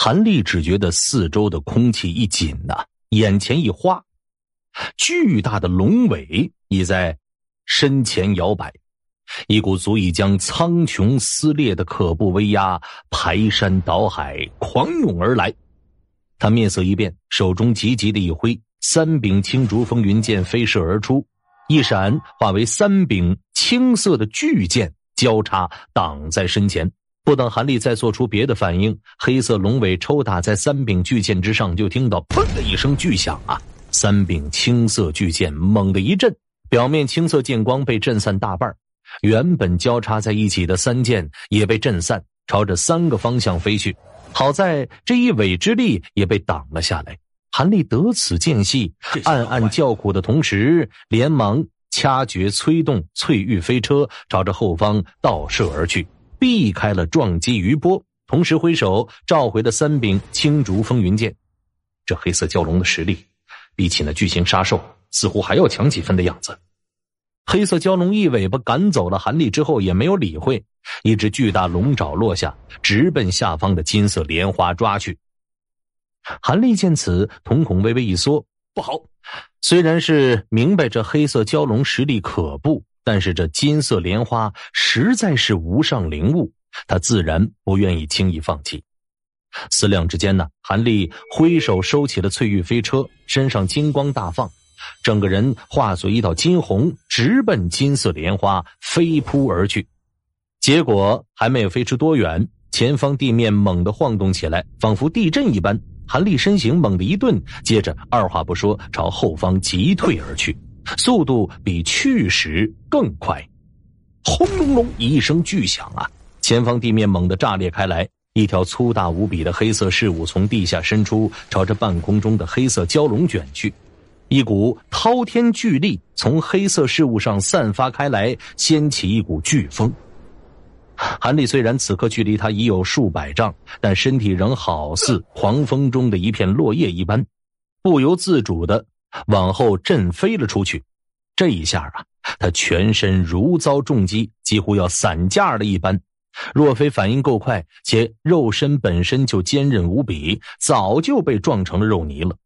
韩立只觉得四周的空气一紧呐，眼前一花，巨大的龙尾已在身前摇摆，一股足以将苍穹撕裂的可怖威压排山倒海狂涌而来。他面色一变，手中急急的一挥，三柄青竹风云剑飞射而出，一闪化为三柄青色的巨剑交叉挡在身前。不等韩立再做出别的反应，黑色龙尾抽打在三柄巨剑之上，就听到“砰”的一声巨响啊！三柄青色巨剑猛的一震，表面青色剑光被震散大半，原本交叉在一起的三剑也被震散，朝着三个方向飞去。好在这一尾之力也被挡了下来。韩立得此间隙，暗暗叫苦的同时，连忙掐诀催动翠玉飞车，朝着后方倒射而去。避开了撞击余波，同时挥手召回了三柄青竹风云剑。这黑色蛟龙的实力，比起那巨型杀兽，似乎还要强几分的样子。黑色蛟龙一尾巴赶走了韩立之后，也没有理会，一只巨大龙爪落下，直奔下方的金色莲花抓去。韩立见此，瞳孔微微一缩，不好！虽然是明白这黑色蛟龙实力可怖。但是这金色莲花实在是无上灵物，他自然不愿意轻易放弃。思量之间呢，韩立挥手收起了翠玉飞车，身上金光大放，整个人化作一道金红，直奔金色莲花飞扑而去。结果还没有飞出多远，前方地面猛地晃动起来，仿佛地震一般。韩立身形猛地一顿，接着二话不说朝后方急退而去。速度比去时更快，轰隆隆！一声巨响啊！前方地面猛地炸裂开来，一条粗大无比的黑色事物从地下伸出，朝着半空中的黑色蛟龙卷去。一股滔天巨力从黑色事物上散发开来，掀起一股飓风。韩立虽然此刻距离他已有数百丈，但身体仍好似狂风中的一片落叶一般，不由自主的。往后震飞了出去，这一下啊，他全身如遭重击，几乎要散架了一般。若非反应够快，且肉身本身就坚韧无比，早就被撞成了肉泥了。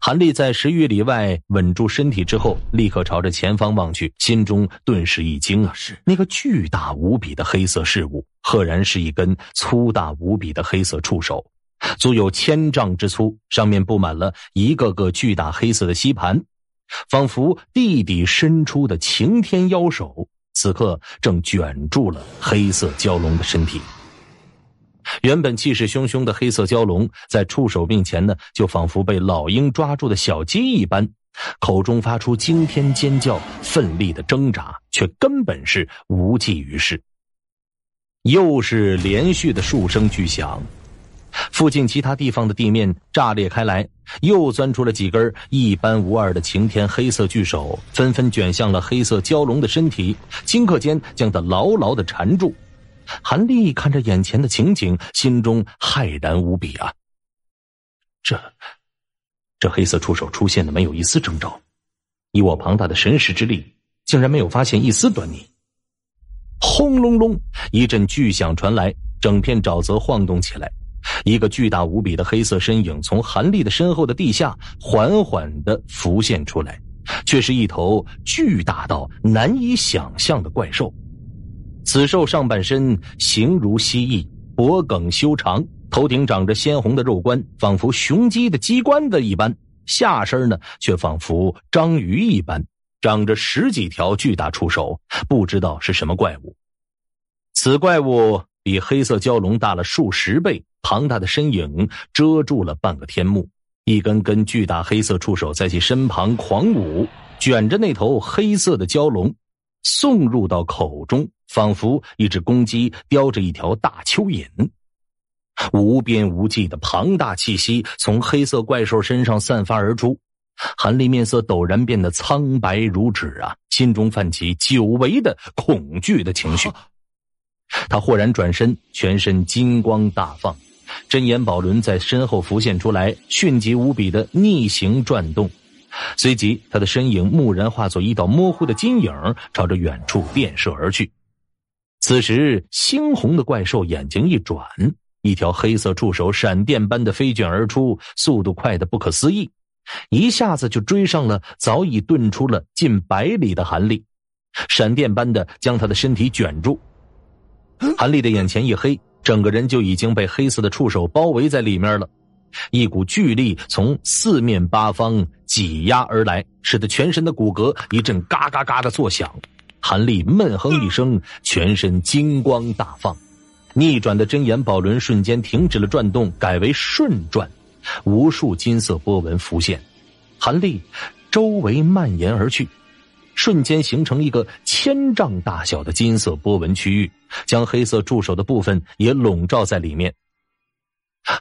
韩立在十余里外稳住身体之后，立刻朝着前方望去，心中顿时一惊啊！是那个巨大无比的黑色事物，赫然是一根粗大无比的黑色触手。足有千丈之粗，上面布满了一个个巨大黑色的吸盘，仿佛地底伸出的擎天妖手。此刻正卷住了黑色蛟龙的身体。原本气势汹汹的黑色蛟龙，在触手面前呢，就仿佛被老鹰抓住的小鸡一般，口中发出惊天尖叫，奋力的挣扎，却根本是无济于事。又是连续的数声巨响。附近其他地方的地面炸裂开来，又钻出了几根一般无二的晴天黑色巨手，纷纷卷向了黑色蛟龙的身体，顷刻间将它牢牢的缠住。韩立看着眼前的情景，心中骇然无比啊！这，这黑色触手出现的没有一丝征兆，以我庞大的神识之力，竟然没有发现一丝端倪。轰隆隆，一阵巨响传来，整片沼泽晃动起来。一个巨大无比的黑色身影从韩立的身后的地下缓缓的浮现出来，却是一头巨大到难以想象的怪兽。此兽上半身形如蜥蜴，脖梗修长，头顶长着鲜红的肉冠，仿佛雄鸡的鸡冠子一般；下身呢，却仿佛章鱼一般，长着十几条巨大触手，不知道是什么怪物。此怪物比黑色蛟龙大了数十倍。庞大的身影遮住了半个天幕，一根根巨大黑色触手在其身旁狂舞，卷着那头黑色的蛟龙，送入到口中，仿佛一只公鸡叼着一条大蚯蚓。无边无际的庞大气息从黑色怪兽身上散发而出，韩立面色陡然变得苍白如纸啊，心中泛起久违的恐惧的情绪。他豁然转身，全身金光大放。真言宝轮在身后浮现出来，迅疾无比的逆行转动，随即他的身影蓦然化作一道模糊的金影，朝着远处电射而去。此时，猩红的怪兽眼睛一转，一条黑色触手闪电般的飞卷而出，速度快的不可思议，一下子就追上了早已遁出了近百里的韩立，闪电般的将他的身体卷住。韩立的眼前一黑。整个人就已经被黑色的触手包围在里面了，一股巨力从四面八方挤压而来，使得全身的骨骼一阵嘎嘎嘎的作响。韩立闷哼一声，全身金光大放，逆转的真言宝轮瞬间停止了转动，改为顺转，无数金色波纹浮现，韩立周围蔓延而去，瞬间形成一个千丈大小的金色波纹区域。将黑色触手的部分也笼罩在里面。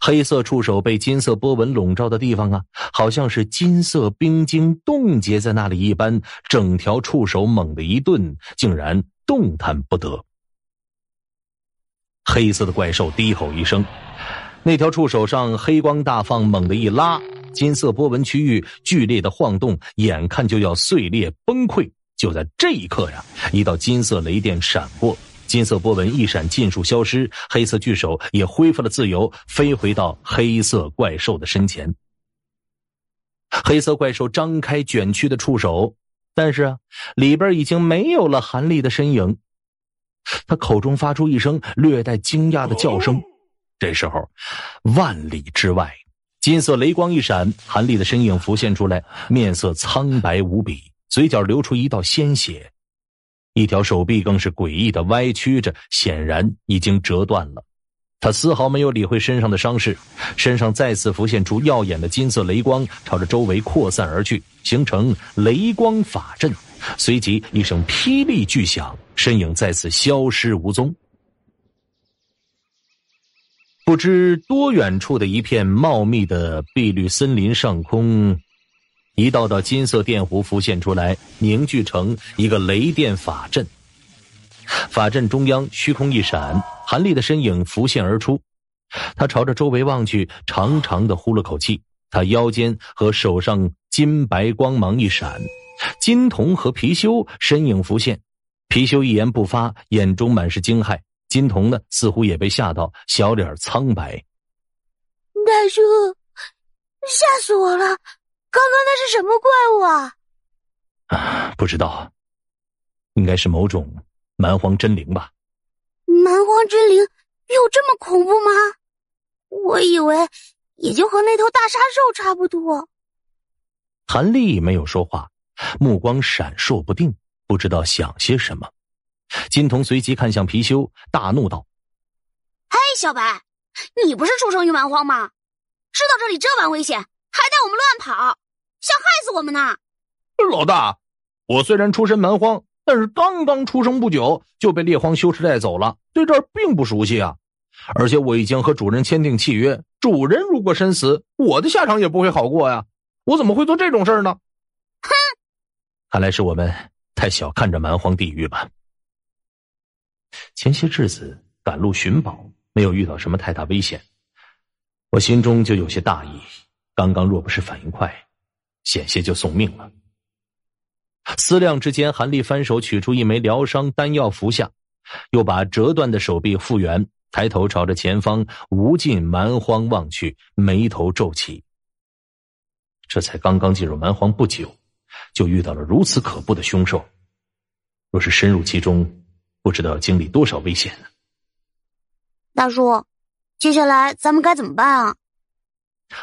黑色触手被金色波纹笼罩的地方啊，好像是金色冰晶冻结在那里一般。整条触手猛地一顿，竟然动弹不得。黑色的怪兽低吼一声，那条触手上黑光大放，猛地一拉，金色波纹区域剧烈的晃动，眼看就要碎裂崩溃。就在这一刻呀，一道金色雷电闪过。金色波纹一闪，尽数消失。黑色巨手也恢复了自由，飞回到黑色怪兽的身前。黑色怪兽张开卷曲的触手，但是啊，里边已经没有了韩立的身影。他口中发出一声略带惊讶的叫声。这时候，万里之外，金色雷光一闪，韩立的身影浮现出来，面色苍白无比，嘴角流出一道鲜血。一条手臂更是诡异的歪曲着，显然已经折断了。他丝毫没有理会身上的伤势，身上再次浮现出耀眼的金色雷光，朝着周围扩散而去，形成雷光法阵。随即一声霹雳巨响，身影再次消失无踪。不知多远处的一片茂密的碧绿森林上空。一道道金色电弧浮现出来，凝聚成一个雷电法阵。法阵中央虚空一闪，韩立的身影浮现而出。他朝着周围望去，长长的呼了口气。他腰间和手上金白光芒一闪，金童和貔貅身影浮现。貔貅一言不发，眼中满是惊骇。金童呢，似乎也被吓到，小脸苍白。大叔，吓死我了！刚刚那是什么怪物啊？啊，不知道，应该是某种蛮荒真灵吧。蛮荒真灵有这么恐怖吗？我以为也就和那头大杀兽差不多。韩立没有说话，目光闪烁不定，不知道想些什么。金童随即看向貔貅，大怒道：“嘿，小白，你不是出生于蛮荒吗？知道这里这般危险？”还带我们乱跑，想害死我们呢！老大，我虽然出身蛮荒，但是刚刚出生不久就被猎荒修士带走了，对这儿并不熟悉啊。而且我已经和主人签订契约，主人如果身死，我的下场也不会好过呀。我怎么会做这种事呢？哼，看来是我们太小看这蛮荒地狱吧。前些日子赶路寻宝，没有遇到什么太大危险，我心中就有些大意。刚刚若不是反应快，险些就送命了。思量之间，韩立翻手取出一枚疗伤丹药服下，又把折断的手臂复原，抬头朝着前方无尽蛮荒望去，眉头皱起。这才刚刚进入蛮荒不久，就遇到了如此可怖的凶兽，若是深入其中，不知道要经历多少危险。大叔，接下来咱们该怎么办啊？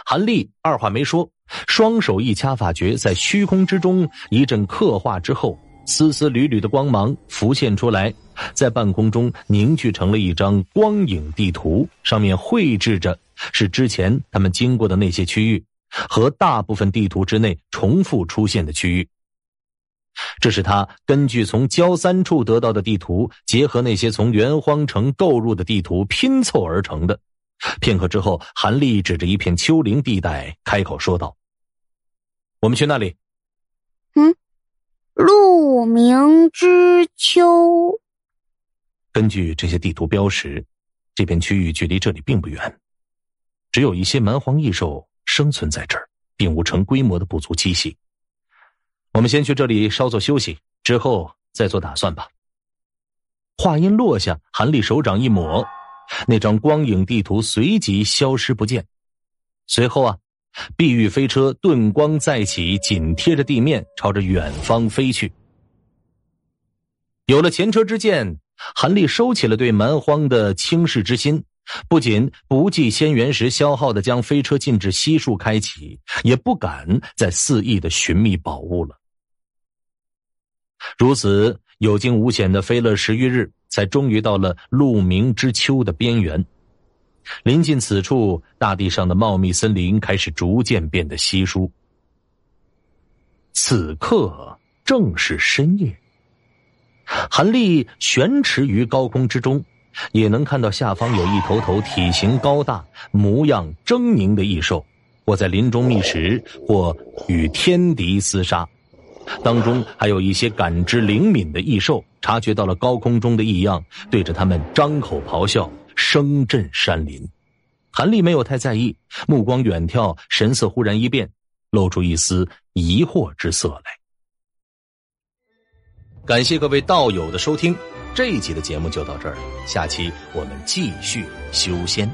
韩立二话没说，双手一掐法诀，在虚空之中一阵刻画之后，丝丝缕缕的光芒浮现出来，在半空中凝聚成了一张光影地图，上面绘制着是之前他们经过的那些区域，和大部分地图之内重复出现的区域。这是他根据从焦三处得到的地图，结合那些从元荒城购入的地图拼凑而成的。片刻之后，韩立指着一片丘陵地带，开口说道：“我们去那里。”“嗯，鹿鸣之丘。”根据这些地图标识，这片区域距离这里并不远，只有一些蛮荒异兽生存在这儿，并无成规模的部族栖系。我们先去这里稍作休息，之后再做打算吧。话音落下，韩立手掌一抹。那张光影地图随即消失不见，随后啊，碧玉飞车顿光再起，紧贴着地面朝着远方飞去。有了前车之鉴，韩立收起了对蛮荒的轻视之心，不仅不计仙元石消耗的将飞车禁制悉数开启，也不敢再肆意的寻觅宝物了。如此有惊无险的飞了十余日。才终于到了鹿鸣之丘的边缘，临近此处，大地上的茂密森林开始逐渐变得稀疏。此刻正是深夜，韩立悬驰于高空之中，也能看到下方有一头头体型高大、模样狰狞的异兽，或在林中觅食，或与天敌厮杀。当中还有一些感知灵敏的异兽，察觉到了高空中的异样，对着他们张口咆哮，声震山林。韩立没有太在意，目光远眺，神色忽然一变，露出一丝疑惑之色来。感谢各位道友的收听，这一集的节目就到这儿，下期我们继续修仙。